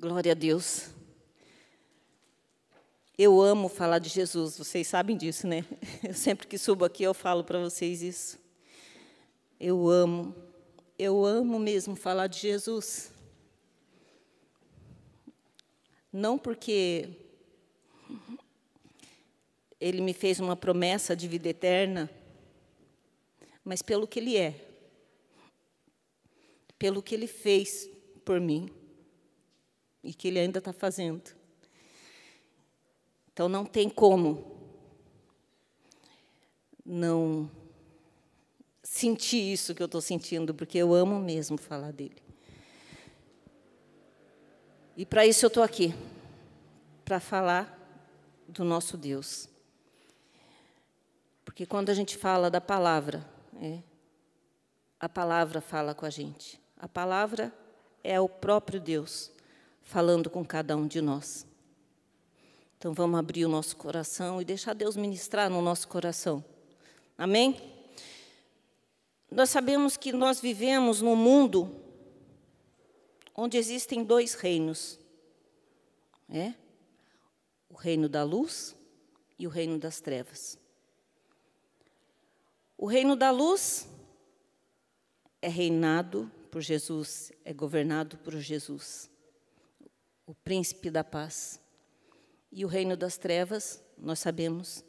Glória a Deus. Eu amo falar de Jesus, vocês sabem disso, né? Eu sempre que subo aqui eu falo para vocês isso. Eu amo, eu amo mesmo falar de Jesus. Não porque ele me fez uma promessa de vida eterna, mas pelo que ele é, pelo que ele fez por mim e que ele ainda está fazendo. Então não tem como não sentir isso que eu estou sentindo, porque eu amo mesmo falar dele. E para isso eu estou aqui, para falar do nosso Deus. Porque quando a gente fala da palavra, é, a palavra fala com a gente. A palavra é o próprio Deus falando com cada um de nós. Então vamos abrir o nosso coração e deixar Deus ministrar no nosso coração. Amém? Nós sabemos que nós vivemos num mundo onde existem dois reinos: é? o reino da luz e o reino das trevas. O reino da luz é reinado por Jesus, é governado por Jesus o príncipe da paz. E o reino das trevas, nós sabemos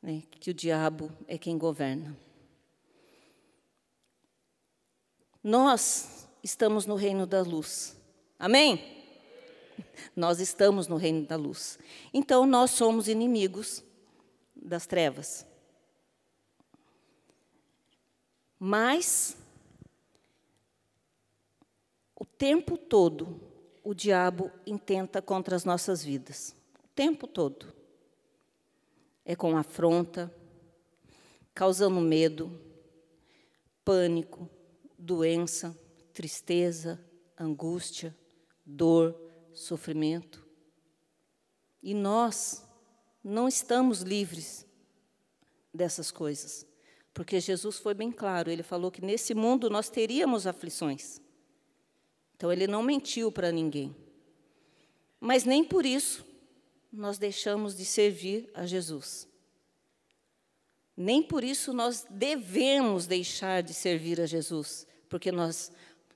né, que o diabo é quem governa. Nós estamos no reino da luz. Amém? Nós estamos no reino da luz. Então, nós somos inimigos das trevas. Mas, o tempo todo, o diabo intenta contra as nossas vidas, o tempo todo. É com afronta, causando medo, pânico, doença, tristeza, angústia, dor, sofrimento. E nós não estamos livres dessas coisas, porque Jesus foi bem claro, ele falou que nesse mundo nós teríamos aflições. Então ele não mentiu para ninguém. Mas nem por isso nós deixamos de servir a Jesus. Nem por isso nós devemos deixar de servir a Jesus, porque nós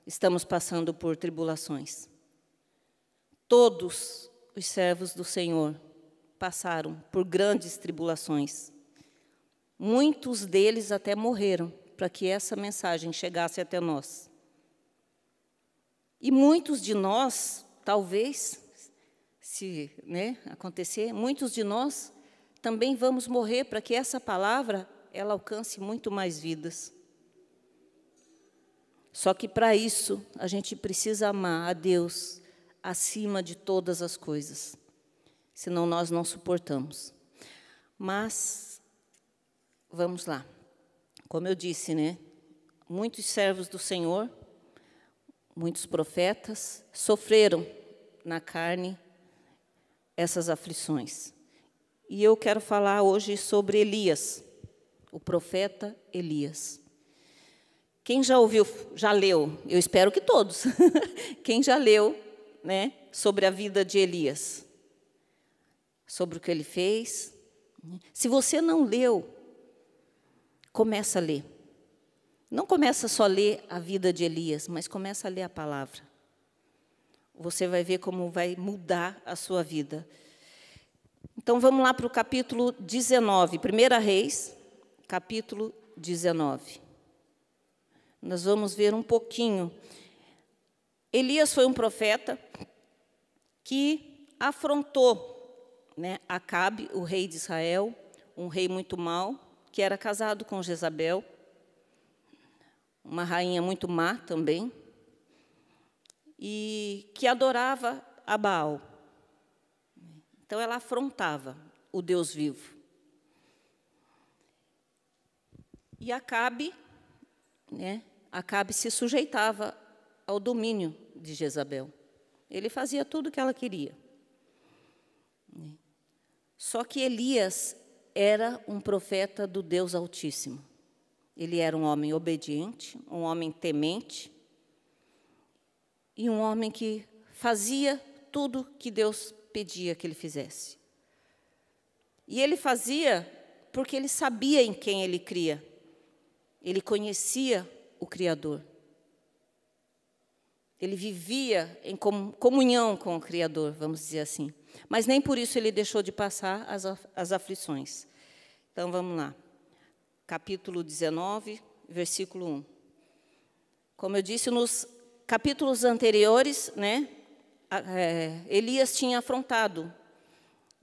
estamos passando por tribulações. Todos os servos do Senhor passaram por grandes tribulações. Muitos deles até morreram para que essa mensagem chegasse até nós. E muitos de nós, talvez, se né, acontecer, muitos de nós também vamos morrer para que essa palavra ela alcance muito mais vidas. Só que para isso a gente precisa amar a Deus acima de todas as coisas, senão nós não suportamos. Mas vamos lá. Como eu disse, né? Muitos servos do Senhor muitos profetas sofreram na carne essas aflições. E eu quero falar hoje sobre Elias, o profeta Elias. Quem já ouviu, já leu, eu espero que todos, quem já leu né, sobre a vida de Elias, sobre o que ele fez. Se você não leu, começa a ler. Não começa só a ler a vida de Elias, mas começa a ler a palavra. Você vai ver como vai mudar a sua vida. Então vamos lá para o capítulo 19, 1 Reis, capítulo 19. Nós vamos ver um pouquinho. Elias foi um profeta que afrontou né, Acabe, o rei de Israel, um rei muito mau, que era casado com Jezabel uma rainha muito má também, e que adorava a Baal. Então ela afrontava o Deus vivo. E Acabe, né, Acabe se sujeitava ao domínio de Jezabel. Ele fazia tudo o que ela queria. Só que Elias era um profeta do Deus Altíssimo. Ele era um homem obediente, um homem temente e um homem que fazia tudo que Deus pedia que ele fizesse. E ele fazia porque ele sabia em quem ele cria. Ele conhecia o Criador. Ele vivia em comunhão com o Criador, vamos dizer assim. Mas nem por isso ele deixou de passar as aflições. Então vamos lá capítulo 19, versículo 1. Como eu disse nos capítulos anteriores, né, é, Elias tinha afrontado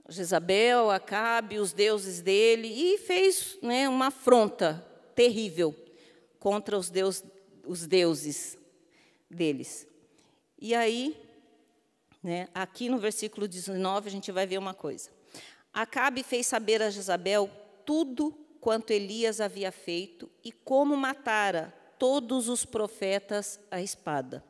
Jezabel, Acabe, os deuses dele, e fez né, uma afronta terrível contra os, deus, os deuses deles. E aí, né, aqui no versículo 19, a gente vai ver uma coisa. Acabe fez saber a Jezabel tudo quanto Elias havia feito e como matara todos os profetas à espada.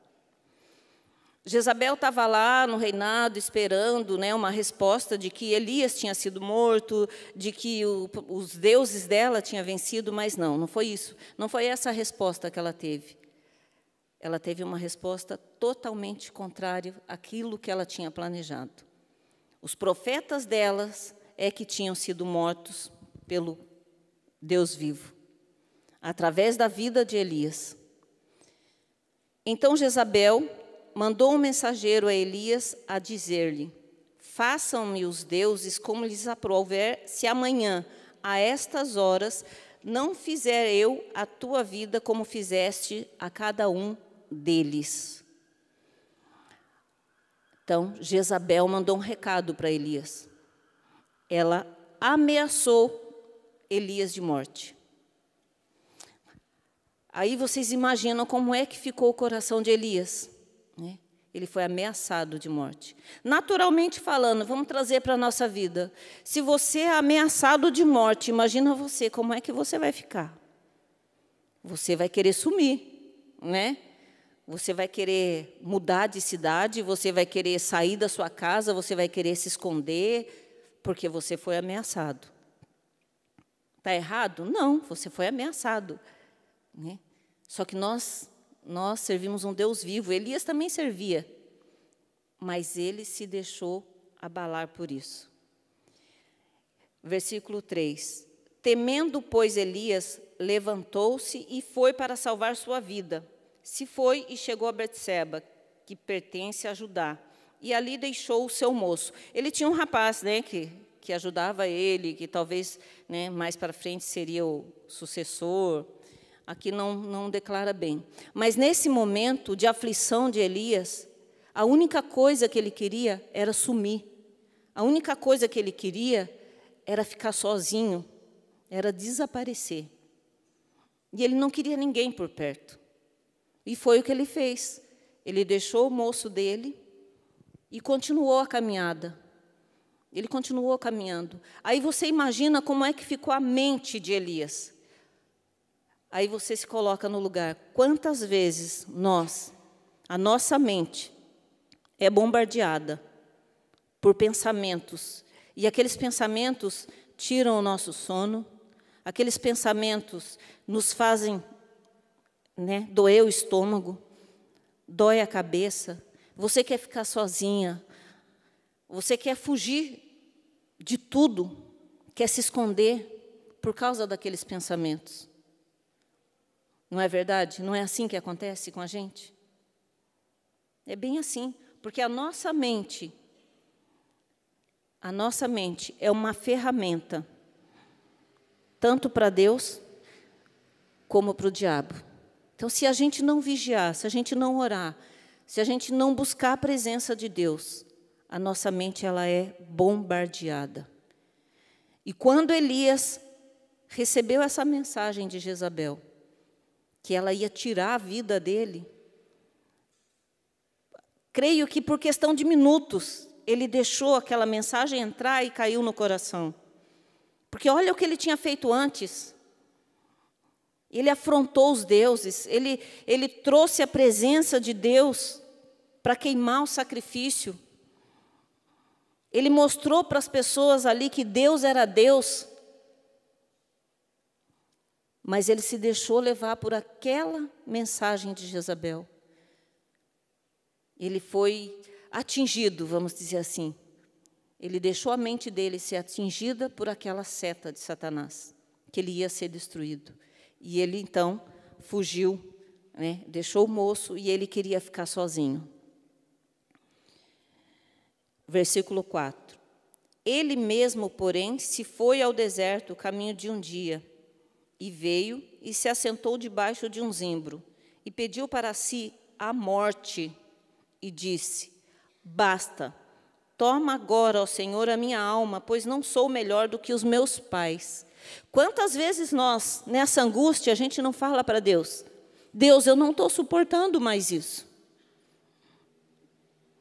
Jezabel estava lá no reinado esperando né, uma resposta de que Elias tinha sido morto, de que o, os deuses dela tinham vencido, mas não, não foi isso. Não foi essa a resposta que ela teve. Ela teve uma resposta totalmente contrária àquilo que ela tinha planejado. Os profetas delas é que tinham sido mortos pelo Deus vivo, através da vida de Elias. Então Jezabel mandou um mensageiro a Elias a dizer-lhe: Façam-me os deuses como lhes aprouver, se amanhã, a estas horas, não fizer eu a tua vida como fizeste a cada um deles. Então, Jezabel mandou um recado para Elias. Ela ameaçou Elias de morte. Aí vocês imaginam como é que ficou o coração de Elias. Né? Ele foi ameaçado de morte. Naturalmente falando, vamos trazer para a nossa vida. Se você é ameaçado de morte, imagina você, como é que você vai ficar? Você vai querer sumir, né? Você vai querer mudar de cidade, você vai querer sair da sua casa, você vai querer se esconder, porque você foi ameaçado. Está errado? Não, você foi ameaçado. Né? Só que nós, nós servimos um Deus vivo. Elias também servia, mas ele se deixou abalar por isso. Versículo 3: Temendo, pois, Elias, levantou-se e foi para salvar sua vida. Se foi e chegou a Betseba, que pertence a Judá, e ali deixou o seu moço. Ele tinha um rapaz, né, que que ajudava ele, que talvez né, mais para frente seria o sucessor. Aqui não, não declara bem. Mas nesse momento de aflição de Elias, a única coisa que ele queria era sumir. A única coisa que ele queria era ficar sozinho, era desaparecer. E ele não queria ninguém por perto. E foi o que ele fez. Ele deixou o moço dele e continuou a caminhada. Ele continuou caminhando. Aí você imagina como é que ficou a mente de Elias. Aí você se coloca no lugar. Quantas vezes nós, a nossa mente, é bombardeada por pensamentos. E aqueles pensamentos tiram o nosso sono, aqueles pensamentos nos fazem né, doer o estômago, dói a cabeça. Você quer ficar sozinha, você quer fugir de tudo, quer se esconder por causa daqueles pensamentos. Não é verdade? Não é assim que acontece com a gente? É bem assim, porque a nossa mente, a nossa mente é uma ferramenta, tanto para Deus como para o diabo. Então, se a gente não vigiar, se a gente não orar, se a gente não buscar a presença de Deus, a nossa mente ela é bombardeada. E quando Elias recebeu essa mensagem de Jezabel, que ela ia tirar a vida dele, creio que por questão de minutos ele deixou aquela mensagem entrar e caiu no coração. Porque olha o que ele tinha feito antes. Ele afrontou os deuses, ele, ele trouxe a presença de Deus para queimar o sacrifício. Ele mostrou para as pessoas ali que Deus era Deus, mas ele se deixou levar por aquela mensagem de Jezabel. Ele foi atingido, vamos dizer assim. Ele deixou a mente dele ser atingida por aquela seta de Satanás, que ele ia ser destruído. E ele então fugiu, né? deixou o moço e ele queria ficar sozinho. Versículo 4. Ele mesmo, porém, se foi ao deserto, o caminho de um dia, e veio e se assentou debaixo de um zimbro, e pediu para si a morte, e disse: Basta, toma agora, ó Senhor, a minha alma, pois não sou melhor do que os meus pais. Quantas vezes nós, nessa angústia, a gente não fala para Deus: Deus, eu não estou suportando mais isso.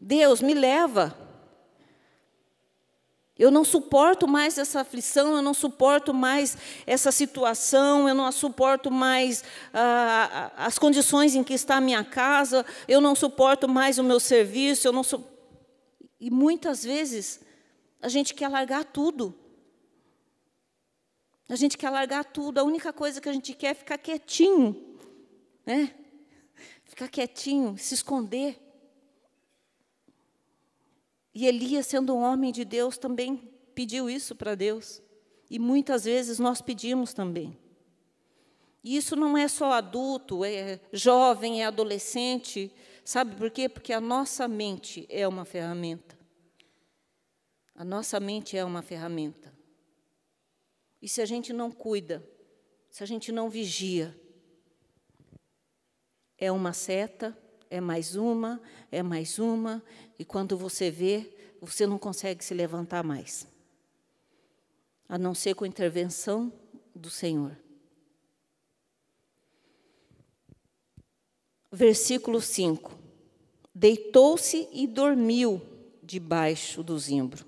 Deus, me leva. Eu não suporto mais essa aflição, eu não suporto mais essa situação, eu não suporto mais ah, as condições em que está a minha casa, eu não suporto mais o meu serviço, eu não su... E muitas vezes a gente quer largar tudo. A gente quer largar tudo, a única coisa que a gente quer é ficar quietinho, né? Ficar quietinho, se esconder. E Elias, sendo um homem de Deus, também pediu isso para Deus. E muitas vezes nós pedimos também. E isso não é só adulto, é jovem, é adolescente. Sabe por quê? Porque a nossa mente é uma ferramenta. A nossa mente é uma ferramenta. E se a gente não cuida, se a gente não vigia, é uma seta é mais uma, é mais uma, e quando você vê, você não consegue se levantar mais, a não ser com a intervenção do Senhor. Versículo 5: Deitou-se e dormiu debaixo do zimbro,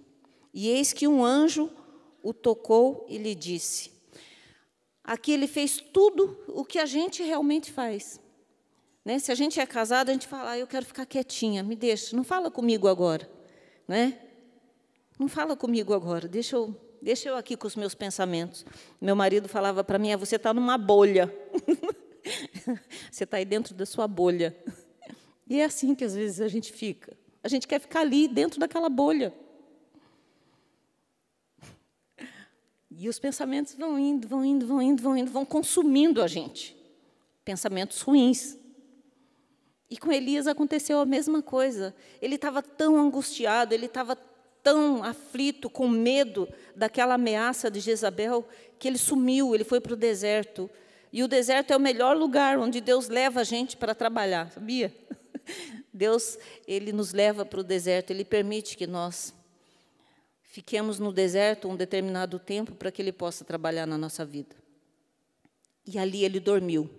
e eis que um anjo o tocou e lhe disse: Aqui ele fez tudo o que a gente realmente faz. Né? Se a gente é casado, a gente fala, ah, eu quero ficar quietinha, me deixa, não fala comigo agora. Né? Não fala comigo agora, deixa eu, deixa eu aqui com os meus pensamentos. Meu marido falava para mim, ah, você está numa bolha. você está aí dentro da sua bolha. E é assim que às vezes a gente fica. A gente quer ficar ali, dentro daquela bolha. E os pensamentos vão indo, vão indo, vão indo, vão indo, vão consumindo a gente. Pensamentos ruins. E com Elias aconteceu a mesma coisa. Ele estava tão angustiado, ele estava tão aflito, com medo daquela ameaça de Jezabel, que ele sumiu, ele foi para o deserto. E o deserto é o melhor lugar onde Deus leva a gente para trabalhar, sabia? Deus, ele nos leva para o deserto, ele permite que nós fiquemos no deserto um determinado tempo para que ele possa trabalhar na nossa vida. E ali ele dormiu.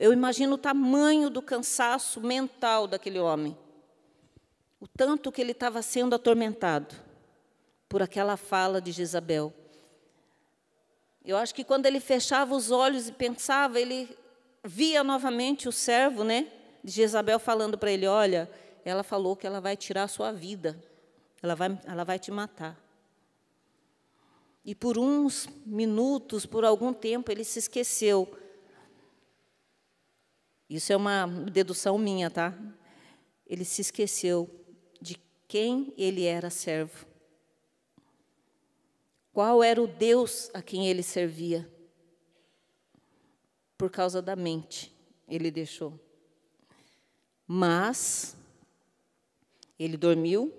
Eu imagino o tamanho do cansaço mental daquele homem. O tanto que ele estava sendo atormentado por aquela fala de Jezabel. Eu acho que quando ele fechava os olhos e pensava, ele via novamente o servo, né, de Jezabel falando para ele: "Olha, ela falou que ela vai tirar a sua vida. Ela vai ela vai te matar". E por uns minutos, por algum tempo, ele se esqueceu isso é uma dedução minha, tá? Ele se esqueceu de quem ele era servo. Qual era o Deus a quem ele servia? Por causa da mente, ele deixou. Mas ele dormiu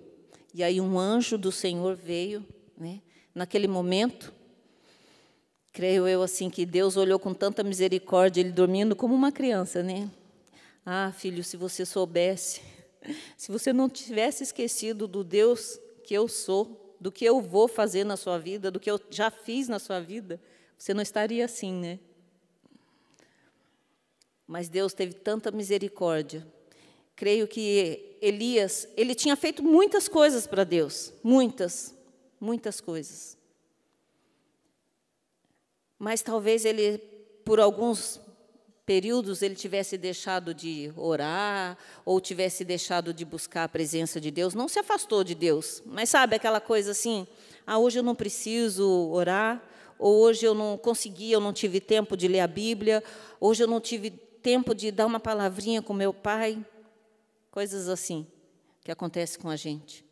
e aí um anjo do Senhor veio, né? Naquele momento, creio eu assim que Deus olhou com tanta misericórdia ele dormindo como uma criança, né? Ah, filho, se você soubesse, se você não tivesse esquecido do Deus que eu sou, do que eu vou fazer na sua vida, do que eu já fiz na sua vida, você não estaria assim, né? Mas Deus teve tanta misericórdia. Creio que Elias, ele tinha feito muitas coisas para Deus, muitas, muitas coisas mas talvez ele, por alguns períodos, ele tivesse deixado de orar ou tivesse deixado de buscar a presença de Deus. Não se afastou de Deus, mas sabe aquela coisa assim: ah, hoje eu não preciso orar, ou hoje eu não consegui, eu não tive tempo de ler a Bíblia, hoje eu não tive tempo de dar uma palavrinha com meu pai. Coisas assim que acontece com a gente.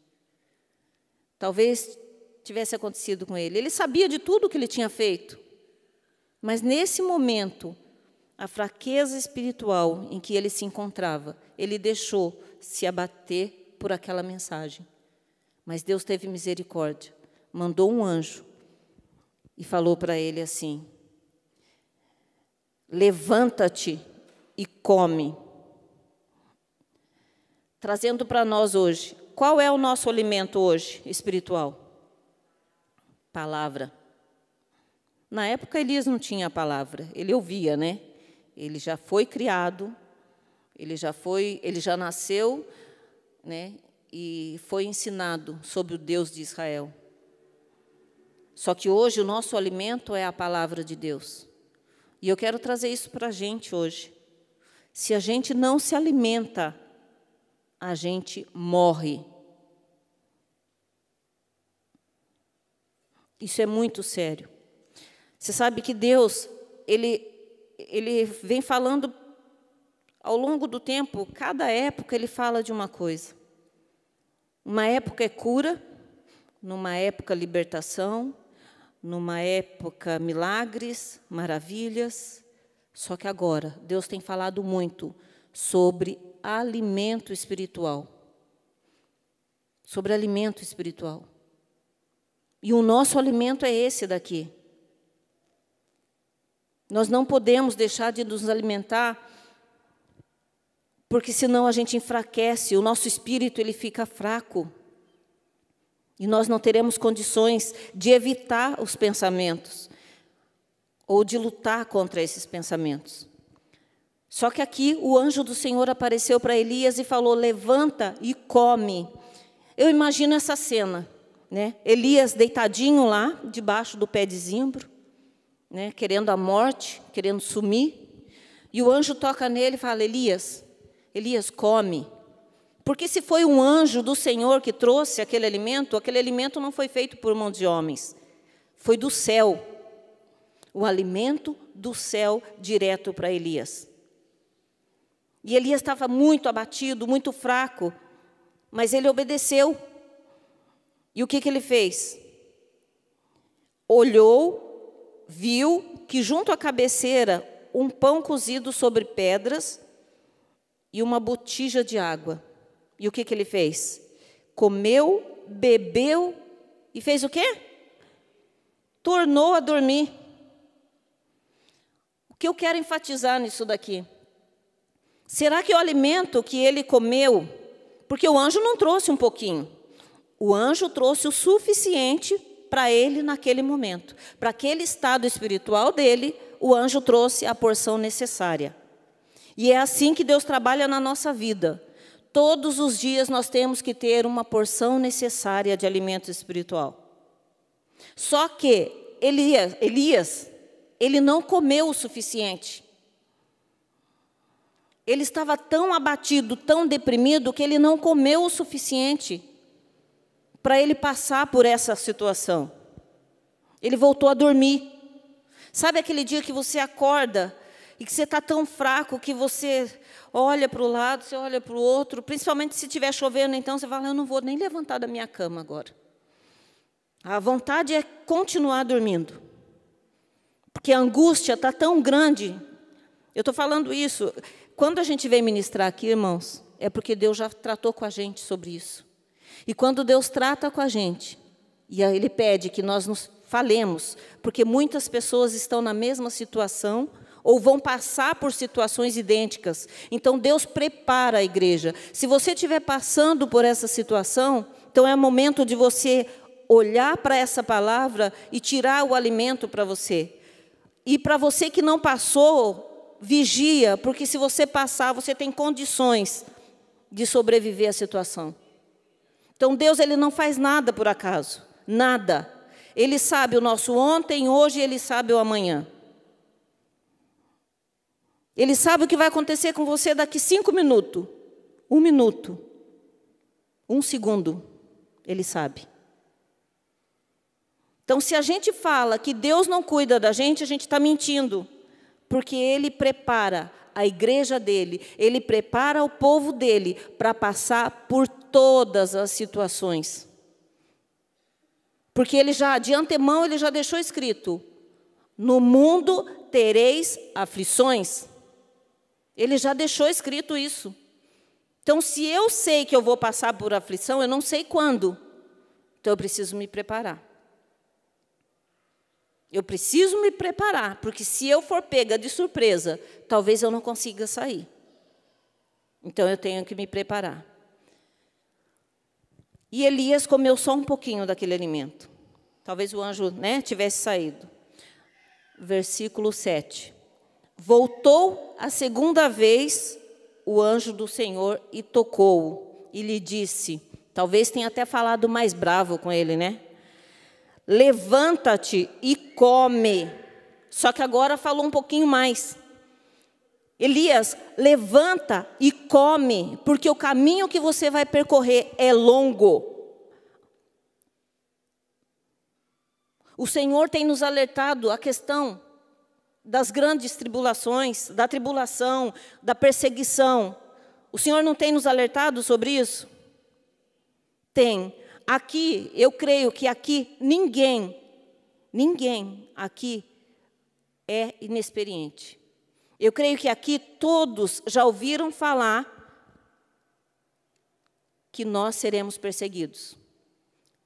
Talvez tivesse acontecido com ele. Ele sabia de tudo o que ele tinha feito. Mas nesse momento, a fraqueza espiritual em que ele se encontrava, ele deixou se abater por aquela mensagem. Mas Deus teve misericórdia, mandou um anjo e falou para ele assim: Levanta-te e come. Trazendo para nós hoje, qual é o nosso alimento hoje espiritual? Palavra. Na época, Elias não tinha a palavra, ele ouvia, né? Ele já foi criado, ele já foi, ele já nasceu, né? E foi ensinado sobre o Deus de Israel. Só que hoje o nosso alimento é a palavra de Deus. E eu quero trazer isso para a gente hoje. Se a gente não se alimenta, a gente morre. Isso é muito sério. Você sabe que Deus, ele, ele vem falando ao longo do tempo, cada época ele fala de uma coisa. Uma época é cura, numa época libertação, numa época milagres, maravilhas. Só que agora, Deus tem falado muito sobre alimento espiritual. Sobre alimento espiritual. E o nosso alimento é esse daqui. Nós não podemos deixar de nos alimentar, porque senão a gente enfraquece, o nosso espírito ele fica fraco. E nós não teremos condições de evitar os pensamentos ou de lutar contra esses pensamentos. Só que aqui o anjo do Senhor apareceu para Elias e falou: "Levanta e come". Eu imagino essa cena, né? Elias deitadinho lá debaixo do pé de zimbro, né, querendo a morte, querendo sumir. E o anjo toca nele e fala: Elias, Elias, come. Porque se foi um anjo do Senhor que trouxe aquele alimento, aquele alimento não foi feito por mão de homens, foi do céu. O alimento do céu direto para Elias. E Elias estava muito abatido, muito fraco, mas ele obedeceu. E o que, que ele fez? Olhou viu que junto à cabeceira um pão cozido sobre pedras e uma botija de água. E o que, que ele fez? Comeu, bebeu e fez o quê? Tornou a dormir. O que eu quero enfatizar nisso daqui? Será que o alimento que ele comeu, porque o anjo não trouxe um pouquinho, o anjo trouxe o suficiente para ele naquele momento. Para aquele estado espiritual dele, o anjo trouxe a porção necessária. E é assim que Deus trabalha na nossa vida. Todos os dias nós temos que ter uma porção necessária de alimento espiritual. Só que Elias, Elias ele não comeu o suficiente. Ele estava tão abatido, tão deprimido, que ele não comeu o suficiente para ele passar por essa situação. Ele voltou a dormir. Sabe aquele dia que você acorda e que você está tão fraco que você olha para o lado, você olha para o outro, principalmente se estiver chovendo, então você fala: Eu não vou nem levantar da minha cama agora. A vontade é continuar dormindo, porque a angústia está tão grande. Eu estou falando isso. Quando a gente vem ministrar aqui, irmãos, é porque Deus já tratou com a gente sobre isso. E quando Deus trata com a gente, e Ele pede que nós nos falemos, porque muitas pessoas estão na mesma situação ou vão passar por situações idênticas. Então Deus prepara a igreja. Se você estiver passando por essa situação, então é momento de você olhar para essa palavra e tirar o alimento para você. E para você que não passou, vigia, porque se você passar, você tem condições de sobreviver à situação. Então Deus ele não faz nada por acaso, nada. Ele sabe o nosso ontem, hoje, ele sabe o amanhã. Ele sabe o que vai acontecer com você daqui cinco minutos, um minuto, um segundo. Ele sabe. Então, se a gente fala que Deus não cuida da gente, a gente está mentindo, porque Ele prepara a igreja dele, ele prepara o povo dele para passar por todas as situações. Porque ele já, de antemão, ele já deixou escrito: no mundo tereis aflições. Ele já deixou escrito isso. Então, se eu sei que eu vou passar por aflição, eu não sei quando. Então, eu preciso me preparar. Eu preciso me preparar, porque se eu for pega de surpresa, talvez eu não consiga sair. Então eu tenho que me preparar. E Elias comeu só um pouquinho daquele alimento. Talvez o anjo né, tivesse saído. Versículo 7. Voltou a segunda vez o anjo do Senhor e tocou-o. E lhe disse: Talvez tenha até falado mais bravo com ele, né? levanta-te e come. Só que agora falou um pouquinho mais. Elias, levanta e come, porque o caminho que você vai percorrer é longo. O Senhor tem nos alertado a questão das grandes tribulações, da tribulação, da perseguição. O Senhor não tem nos alertado sobre isso? Tem aqui, eu creio que aqui ninguém, ninguém aqui é inexperiente. Eu creio que aqui todos já ouviram falar que nós seremos perseguidos.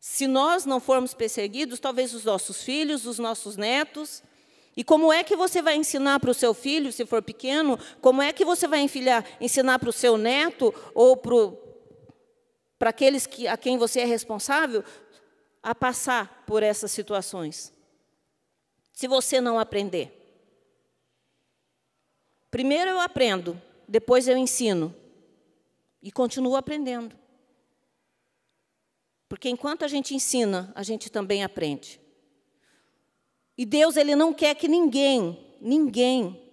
Se nós não formos perseguidos, talvez os nossos filhos, os nossos netos. E como é que você vai ensinar para o seu filho, se for pequeno, como é que você vai ensinar para o seu neto ou para o para aqueles que, a quem você é responsável a passar por essas situações. Se você não aprender. Primeiro eu aprendo, depois eu ensino e continuo aprendendo. Porque enquanto a gente ensina, a gente também aprende. E Deus, ele não quer que ninguém, ninguém,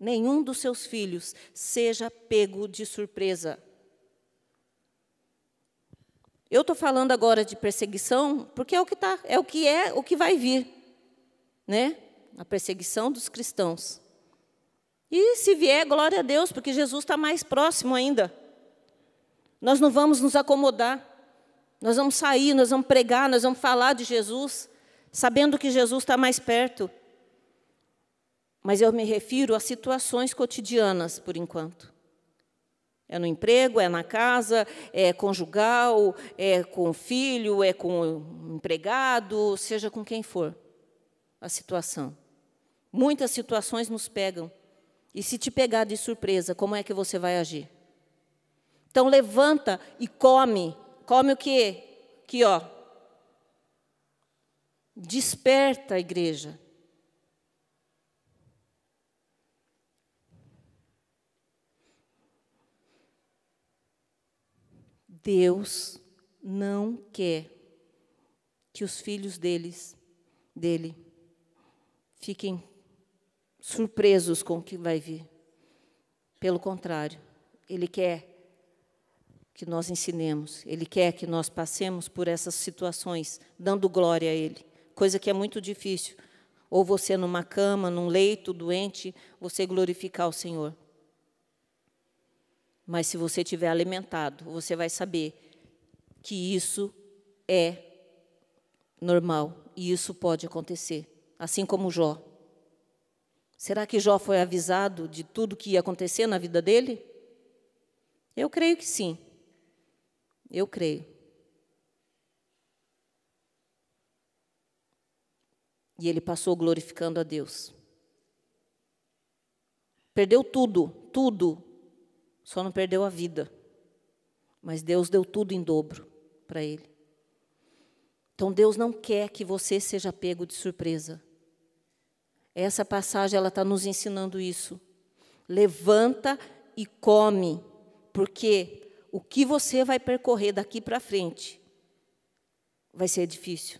nenhum dos seus filhos seja pego de surpresa. Eu estou falando agora de perseguição porque é o que tá, é o que é, o que vai vir, né? A perseguição dos cristãos. E se vier, glória a Deus, porque Jesus está mais próximo ainda. Nós não vamos nos acomodar. Nós vamos sair, nós vamos pregar, nós vamos falar de Jesus, sabendo que Jesus está mais perto. Mas eu me refiro a situações cotidianas, por enquanto. É no emprego, é na casa, é conjugal, é com o filho, é com o empregado, seja com quem for a situação. Muitas situações nos pegam. E se te pegar de surpresa, como é que você vai agir? Então levanta e come. Come o quê? Que ó. Desperta a igreja. Deus não quer que os filhos deles, dele fiquem surpresos com o que vai vir. Pelo contrário, ele quer que nós ensinemos, ele quer que nós passemos por essas situações dando glória a ele, coisa que é muito difícil. Ou você numa cama, num leito doente, você glorificar o Senhor. Mas se você tiver alimentado, você vai saber que isso é normal e isso pode acontecer, assim como Jó. Será que Jó foi avisado de tudo que ia acontecer na vida dele? Eu creio que sim. Eu creio. E ele passou glorificando a Deus. Perdeu tudo, tudo, só não perdeu a vida. Mas Deus deu tudo em dobro para ele. Então Deus não quer que você seja pego de surpresa. Essa passagem ela está nos ensinando isso. Levanta e come, porque o que você vai percorrer daqui para frente vai ser difícil.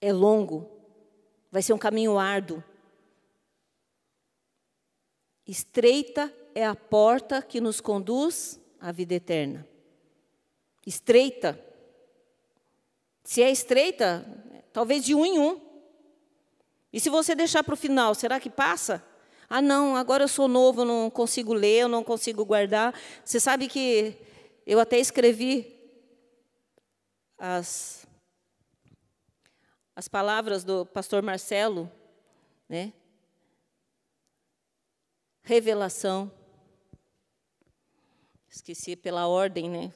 É longo, vai ser um caminho árduo. Estreita é a porta que nos conduz à vida eterna. Estreita. Se é estreita, talvez de um em um. E se você deixar para o final, será que passa? Ah, não, agora eu sou novo, eu não consigo ler, eu não consigo guardar. Você sabe que eu até escrevi as, as palavras do pastor Marcelo, né? Revelação, Esqueci pela ordem, né?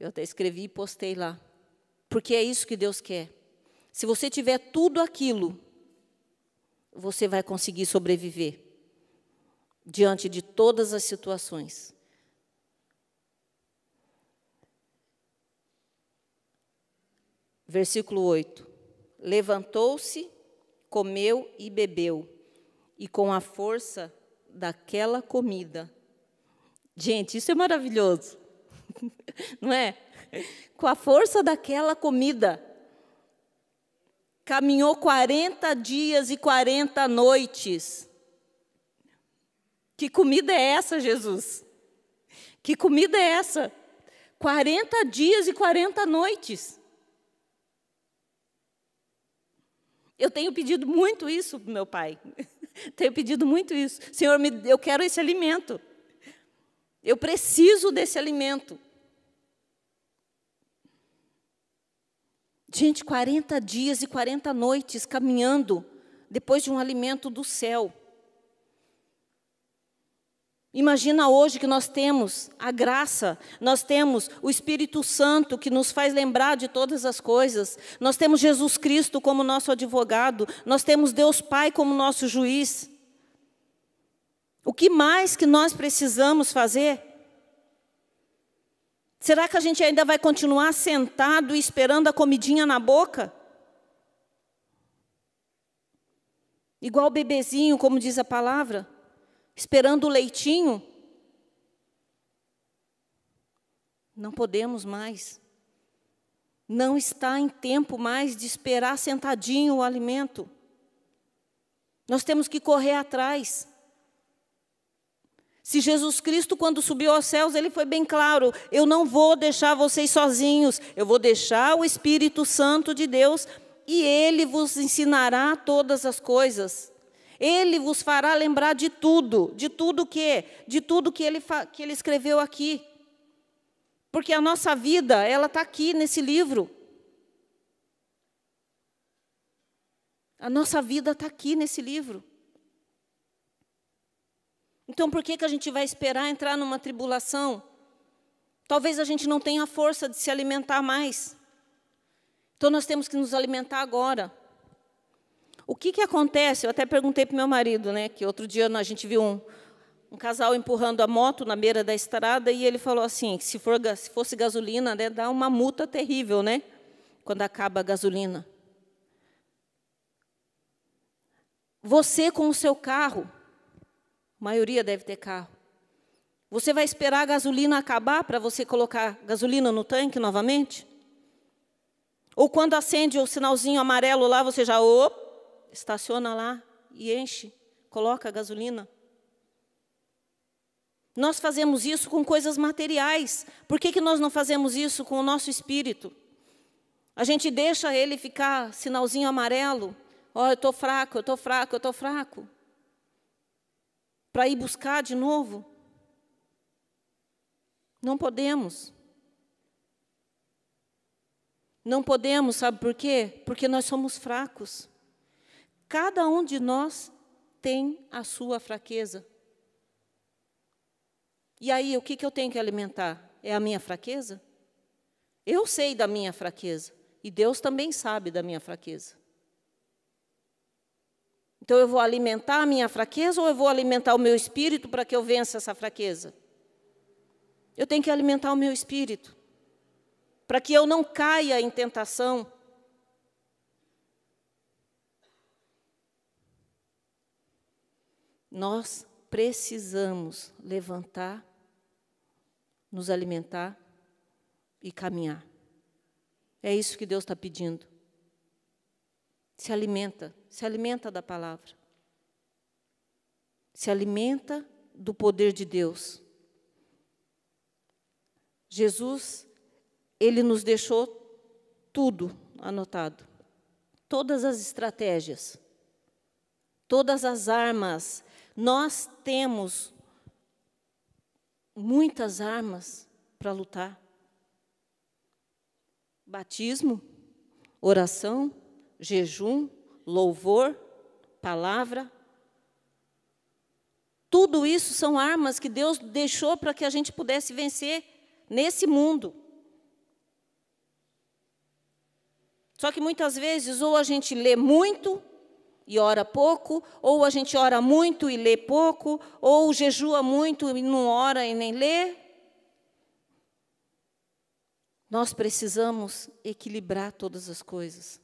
Eu até escrevi e postei lá. Porque é isso que Deus quer. Se você tiver tudo aquilo, você vai conseguir sobreviver diante de todas as situações. Versículo 8: Levantou-se, comeu e bebeu, e com a força daquela comida Gente, isso é maravilhoso, não é? Com a força daquela comida, caminhou 40 dias e 40 noites. Que comida é essa, Jesus? Que comida é essa? 40 dias e 40 noites. Eu tenho pedido muito isso para meu pai. Tenho pedido muito isso. Senhor, eu quero esse alimento. Eu preciso desse alimento. Gente, 40 dias e 40 noites caminhando depois de um alimento do céu. Imagina hoje que nós temos a graça, nós temos o Espírito Santo que nos faz lembrar de todas as coisas, nós temos Jesus Cristo como nosso advogado, nós temos Deus Pai como nosso juiz. O que mais que nós precisamos fazer? Será que a gente ainda vai continuar sentado esperando a comidinha na boca? Igual o bebezinho, como diz a palavra, esperando o leitinho? Não podemos mais. Não está em tempo mais de esperar sentadinho o alimento. Nós temos que correr atrás. Se Jesus Cristo, quando subiu aos céus, ele foi bem claro: eu não vou deixar vocês sozinhos, eu vou deixar o Espírito Santo de Deus e ele vos ensinará todas as coisas. Ele vos fará lembrar de tudo, de tudo que, de tudo que ele, que ele escreveu aqui. Porque a nossa vida, ela está aqui nesse livro. A nossa vida está aqui nesse livro. Então, por que, que a gente vai esperar entrar numa tribulação? Talvez a gente não tenha a força de se alimentar mais. Então, nós temos que nos alimentar agora. O que, que acontece? Eu até perguntei para o meu marido, né, que outro dia a gente viu um, um casal empurrando a moto na beira da estrada e ele falou assim: se, for, se fosse gasolina, né, dá uma multa terrível, né? Quando acaba a gasolina. Você com o seu carro, a maioria deve ter carro. Você vai esperar a gasolina acabar para você colocar gasolina no tanque novamente? Ou quando acende o sinalzinho amarelo lá, você já op, estaciona lá e enche, coloca a gasolina? Nós fazemos isso com coisas materiais. Por que, que nós não fazemos isso com o nosso espírito? A gente deixa ele ficar sinalzinho amarelo. Ó, oh, eu estou fraco, eu estou fraco, eu estou fraco para ir buscar de novo? Não podemos. Não podemos, sabe por quê? Porque nós somos fracos. Cada um de nós tem a sua fraqueza. E aí, o que, que eu tenho que alimentar? É a minha fraqueza? Eu sei da minha fraqueza. E Deus também sabe da minha fraqueza. Então eu vou alimentar a minha fraqueza ou eu vou alimentar o meu espírito para que eu vença essa fraqueza? Eu tenho que alimentar o meu espírito para que eu não caia em tentação. Nós precisamos levantar, nos alimentar e caminhar. É isso que Deus está pedindo se alimenta, se alimenta da palavra. Se alimenta do poder de Deus. Jesus, ele nos deixou tudo anotado. Todas as estratégias, todas as armas. Nós temos muitas armas para lutar. Batismo, oração, jejum, louvor, palavra. Tudo isso são armas que Deus deixou para que a gente pudesse vencer nesse mundo. Só que muitas vezes, ou a gente lê muito e ora pouco, ou a gente ora muito e lê pouco, ou jejua muito e não ora e nem lê. Nós precisamos equilibrar todas as coisas.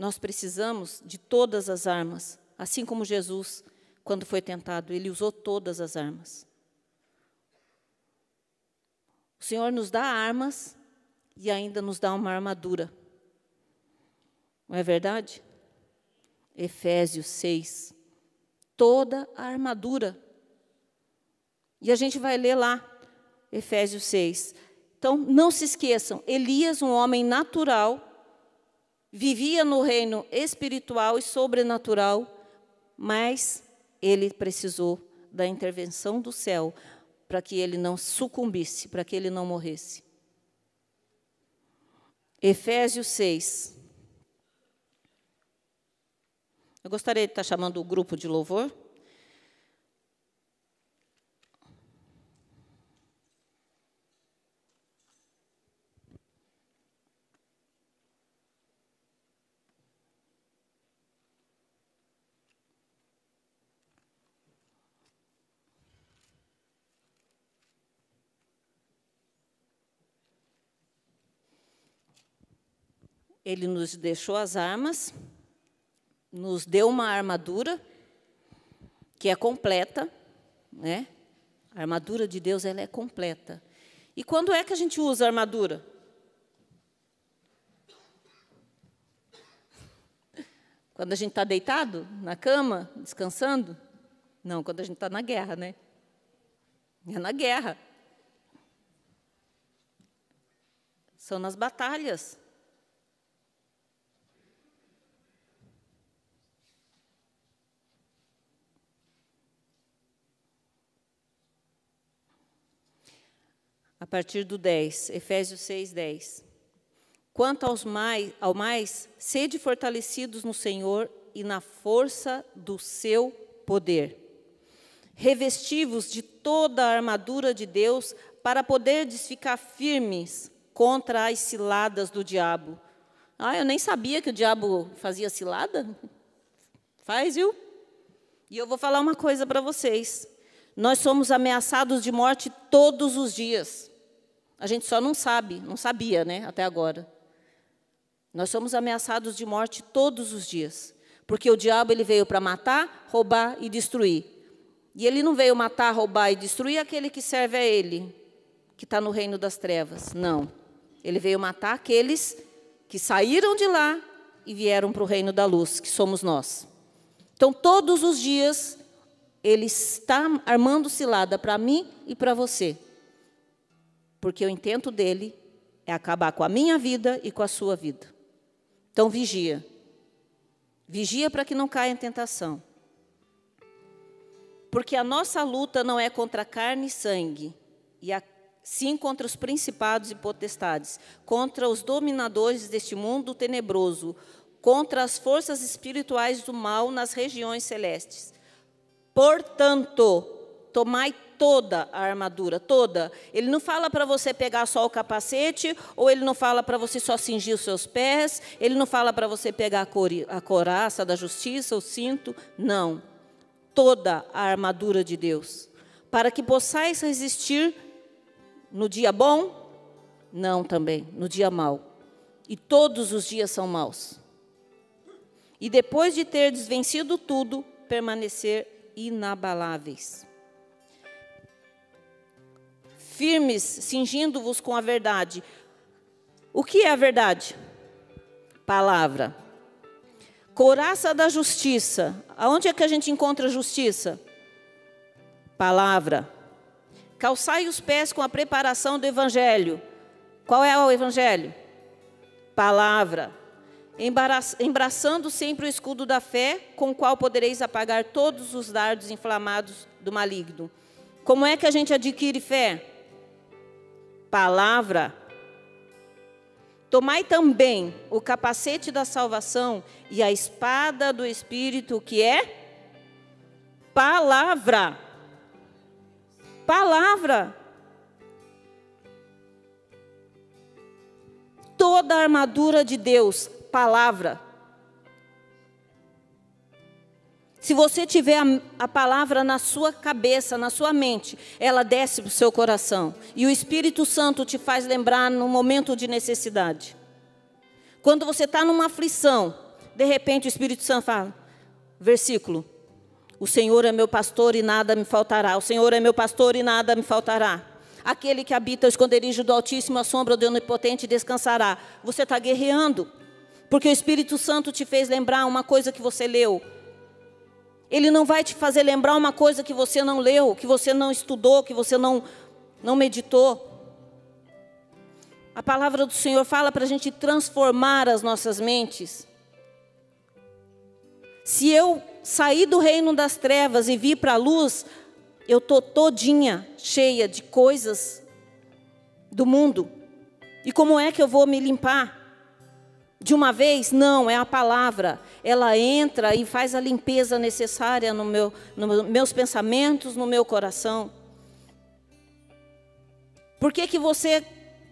Nós precisamos de todas as armas, assim como Jesus, quando foi tentado, ele usou todas as armas. O Senhor nos dá armas e ainda nos dá uma armadura. Não é verdade? Efésios 6. Toda a armadura. E a gente vai ler lá, Efésios 6. Então, não se esqueçam: Elias, um homem natural, vivia no reino espiritual e sobrenatural, mas ele precisou da intervenção do céu para que ele não sucumbisse, para que ele não morresse. Efésios 6. Eu gostaria de estar chamando o grupo de louvor. Ele nos deixou as armas, nos deu uma armadura que é completa, né? A armadura de Deus ela é completa. E quando é que a gente usa a armadura? Quando a gente está deitado na cama, descansando? Não, quando a gente está na guerra, né? É na guerra. São nas batalhas. partir do 10, Efésios 6, 10. Quanto aos mais, ao mais, sede fortalecidos no Senhor e na força do seu poder. Revestivos de toda a armadura de Deus para poderdes ficar firmes contra as ciladas do diabo. Ah, eu nem sabia que o diabo fazia cilada. Faz, viu? E eu vou falar uma coisa para vocês. Nós somos ameaçados de morte todos os dias. A gente só não sabe, não sabia, né, até agora. Nós somos ameaçados de morte todos os dias, porque o diabo ele veio para matar, roubar e destruir. E ele não veio matar, roubar e destruir aquele que serve a ele, que está no reino das trevas. Não. Ele veio matar aqueles que saíram de lá e vieram para o reino da luz, que somos nós. Então, todos os dias, ele está armando cilada para mim e para você porque o intento dele é acabar com a minha vida e com a sua vida. Então vigia. Vigia para que não caia em tentação. Porque a nossa luta não é contra carne e sangue, e a, sim contra os principados e potestades, contra os dominadores deste mundo tenebroso, contra as forças espirituais do mal nas regiões celestes. Portanto, tomai toda a armadura, toda. Ele não fala para você pegar só o capacete, ou ele não fala para você só cingir os seus pés, ele não fala para você pegar a, cor, a coraça da justiça, o cinto, não. Toda a armadura de Deus, para que possais resistir no dia bom, não também, no dia mau. E todos os dias são maus. E depois de ter desvencido tudo, permanecer inabaláveis firmes, cingindo-vos com a verdade. O que é a verdade? Palavra. Coraça da justiça. Aonde é que a gente encontra justiça? Palavra. Calçai os pés com a preparação do evangelho. Qual é o evangelho? Palavra. Embraçando sempre o escudo da fé, com o qual podereis apagar todos os dardos inflamados do maligno. Como é que a gente adquire fé? palavra. Tomai também o capacete da salvação e a espada do Espírito, que é palavra. Palavra. Toda a armadura de Deus, palavra. Se você tiver a, a, palavra na sua cabeça, na sua mente, ela desce para o seu coração. E o Espírito Santo te faz lembrar no momento de necessidade. Quando você está numa aflição, de repente o Espírito Santo fala, versículo, o Senhor é meu pastor e nada me faltará. O Senhor é meu pastor e nada me faltará. Aquele que habita o esconderijo do Altíssimo, a sombra do Onipotente descansará. Você está guerreando, porque o Espírito Santo te fez lembrar uma coisa que você leu ele não vai te fazer lembrar uma coisa que você não leu, que você não estudou, que você não, não meditou. A palavra do Senhor fala para a gente transformar as nossas mentes. Se eu sair do reino das trevas e vir para a luz, eu estou todinha cheia de coisas do mundo. E como é que eu vou me limpar? De uma vez? Não, é a palavra ela entra e faz a limpeza necessária no meu, nos meus pensamentos, no meu coração. Por que, que você,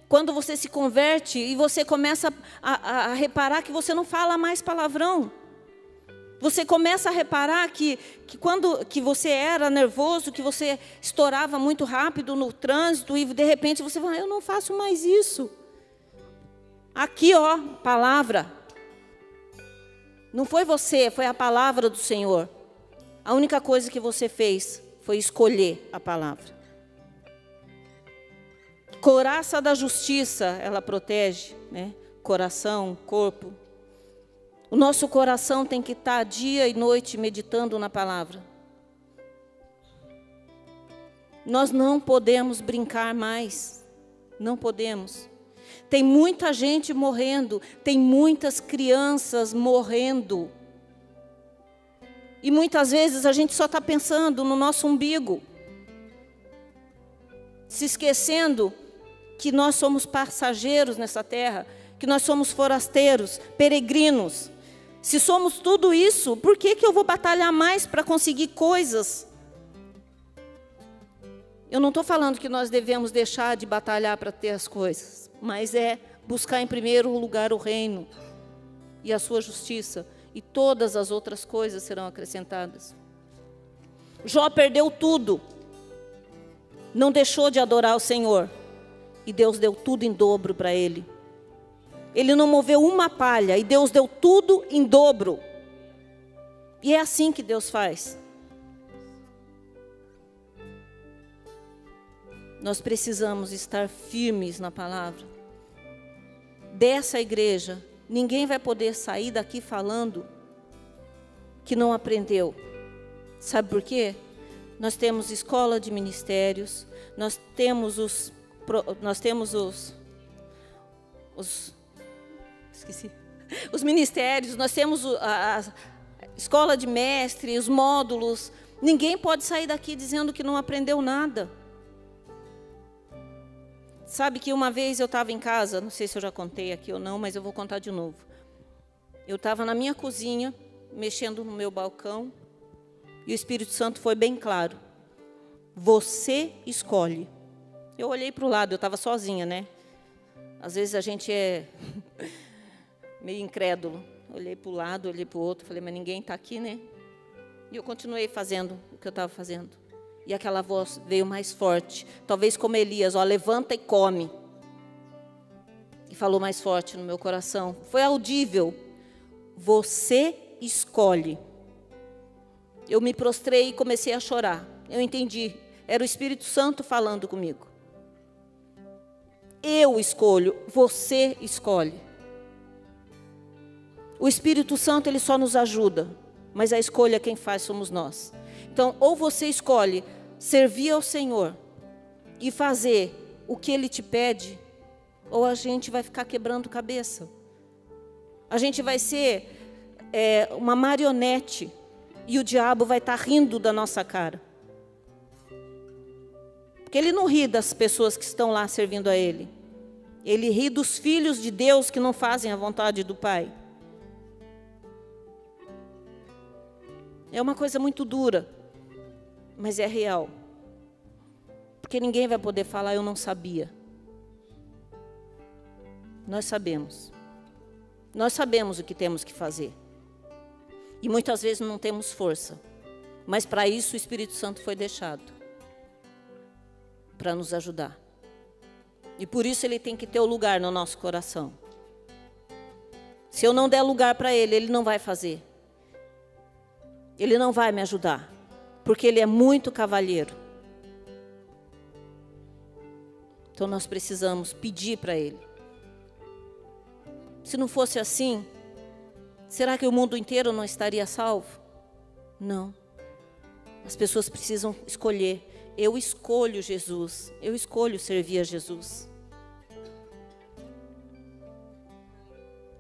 quando você se converte e você começa a, a, a reparar que você não fala mais palavrão? Você começa a reparar que, que quando que você era nervoso, que você estourava muito rápido no trânsito e de repente você fala, eu não faço mais isso. Aqui, ó, palavra. Não foi você, foi a palavra do Senhor. A única coisa que você fez foi escolher a palavra. Coraça da justiça, ela protege, né? Coração, corpo. O nosso coração tem que estar dia e noite meditando na palavra. Nós não podemos brincar mais. Não podemos. Tem muita gente morrendo, tem muitas crianças morrendo. E muitas vezes a gente só está pensando no nosso umbigo, se esquecendo que nós somos passageiros nessa terra, que nós somos forasteiros, peregrinos. Se somos tudo isso, por que, que eu vou batalhar mais para conseguir coisas? Eu não estou falando que nós devemos deixar de batalhar para ter as coisas mas é buscar em primeiro lugar o reino e a sua justiça, e todas as outras coisas serão acrescentadas. Jó perdeu tudo, não deixou de adorar o Senhor, e Deus deu tudo em dobro para ele. Ele não moveu uma palha, e Deus deu tudo em dobro. E é assim que Deus faz. Nós precisamos estar firmes na palavra. Dessa igreja, ninguém vai poder sair daqui falando que não aprendeu. Sabe por quê? Nós temos escola de ministérios, nós temos os nós temos os os esqueci. Os ministérios, nós temos a, a escola de mestre, os módulos. Ninguém pode sair daqui dizendo que não aprendeu nada. Sabe que uma vez eu estava em casa, não sei se eu já contei aqui ou não, mas eu vou contar de novo. Eu estava na minha cozinha, mexendo no meu balcão, e o Espírito Santo foi bem claro: Você escolhe. Eu olhei para o lado, eu estava sozinha, né? Às vezes a gente é meio incrédulo. Olhei para o lado, olhei para o outro, falei, mas ninguém está aqui, né? E eu continuei fazendo o que eu estava fazendo. E aquela voz veio mais forte, talvez como Elias, ó, levanta e come. E falou mais forte no meu coração. Foi audível. Você escolhe. Eu me prostrei e comecei a chorar. Eu entendi. Era o Espírito Santo falando comigo. Eu escolho, você escolhe. O Espírito Santo ele só nos ajuda, mas a escolha quem faz somos nós. Então, ou você escolhe servir ao Senhor e fazer o que Ele te pede, ou a gente vai ficar quebrando cabeça. A gente vai ser é, uma marionete e o diabo vai estar tá rindo da nossa cara. Porque ele não ri das pessoas que estão lá servindo a ele. Ele ri dos filhos de Deus que não fazem a vontade do Pai. É uma coisa muito dura mas é real. Porque ninguém vai poder falar, eu não sabia. Nós sabemos. Nós sabemos o que temos que fazer. E muitas vezes não temos força. Mas para isso o Espírito Santo foi deixado para nos ajudar. E por isso ele tem que ter o lugar no nosso coração. Se eu não der lugar para ele, ele não vai fazer. Ele não vai me ajudar porque ele é muito cavalheiro. Então nós precisamos pedir para ele. Se não fosse assim, será que o mundo inteiro não estaria salvo? Não. As pessoas precisam escolher. Eu escolho Jesus. Eu escolho servir a Jesus.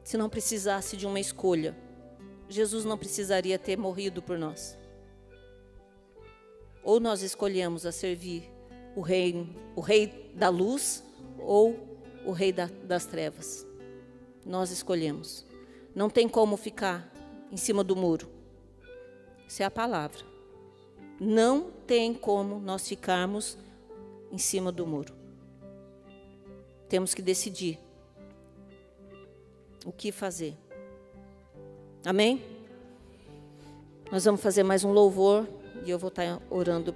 Se não precisasse de uma escolha, Jesus não precisaria ter morrido por nós. Ou nós escolhemos a servir o rei, o rei da luz ou o rei da, das trevas. Nós escolhemos. Não tem como ficar em cima do muro. Isso é a palavra. Não tem como nós ficarmos em cima do muro. Temos que decidir o que fazer. Amém? Nós vamos fazer mais um louvor. E eu vou estar orando